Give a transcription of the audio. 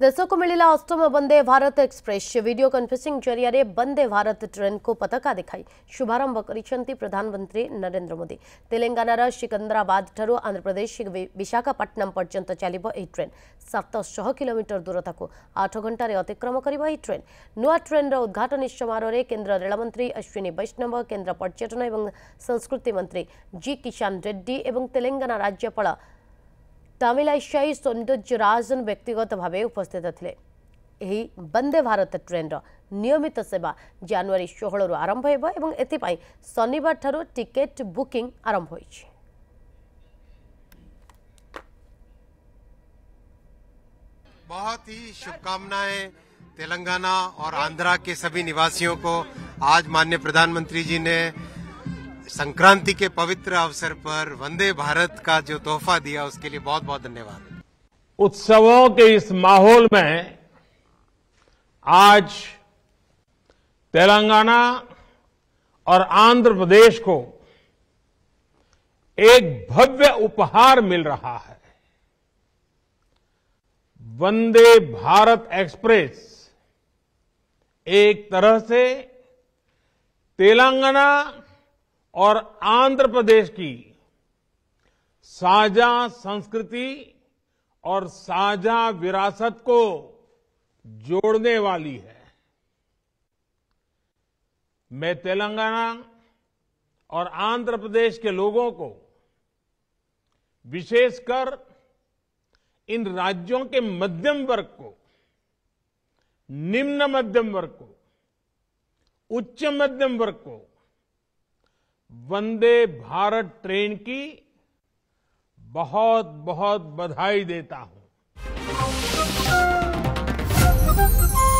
देश को मिला अष्टम Vande Bharat express video conferencing जरिए वंदे भारत ट्रेन को पता दिखाई शुभारंभ कर प्रधानमंत्री नरेंद्र मोदी तेलंगानार सिकंदराबाद ठू आंध्रप्रदेश विशाखापाटनम पर्यटन चलो यह ट्रेन सतश कोमीटर दूरता को आठ घंटे अतिक्रम कर ट्रेन नुआ ट्रेन रद्घाटन समारोह केन्द्र रेलमंत्री अश्विनी वैष्णव केन्द्र पर्यटन और संस्कृति मंत्री जी किषान रेड्डी और तेलंगाना राज्यपाल तमिल सौंदर्य राजन व्यक्तिगत भाव उपस्थित थे वंदे भारत ट्रेन नियमित सेवा जानुरी षोहल आरंभ होती शनिवार टिकेट बुकिंग आरंभ हो बहुत ही शुभकामनाएं तेलंगाना और आंध्रा के सभी निवासियों को आज माननीय प्रधानमंत्री जी ने संक्रांति के पवित्र अवसर पर वंदे भारत का जो तोहफा दिया उसके लिए बहुत बहुत धन्यवाद उत्सवों के इस माहौल में आज तेलंगाना और आंध्र प्रदेश को एक भव्य उपहार मिल रहा है वंदे भारत एक्सप्रेस एक तरह से तेलंगाना और आंध्र प्रदेश की साझा संस्कृति और साझा विरासत को जोड़ने वाली है मैं तेलंगाना और आंध्र प्रदेश के लोगों को विशेषकर इन राज्यों के मध्यम वर्ग को निम्न मध्यम वर्ग को उच्च मध्यम वर्ग को वंदे भारत ट्रेन की बहुत बहुत बधाई देता हूं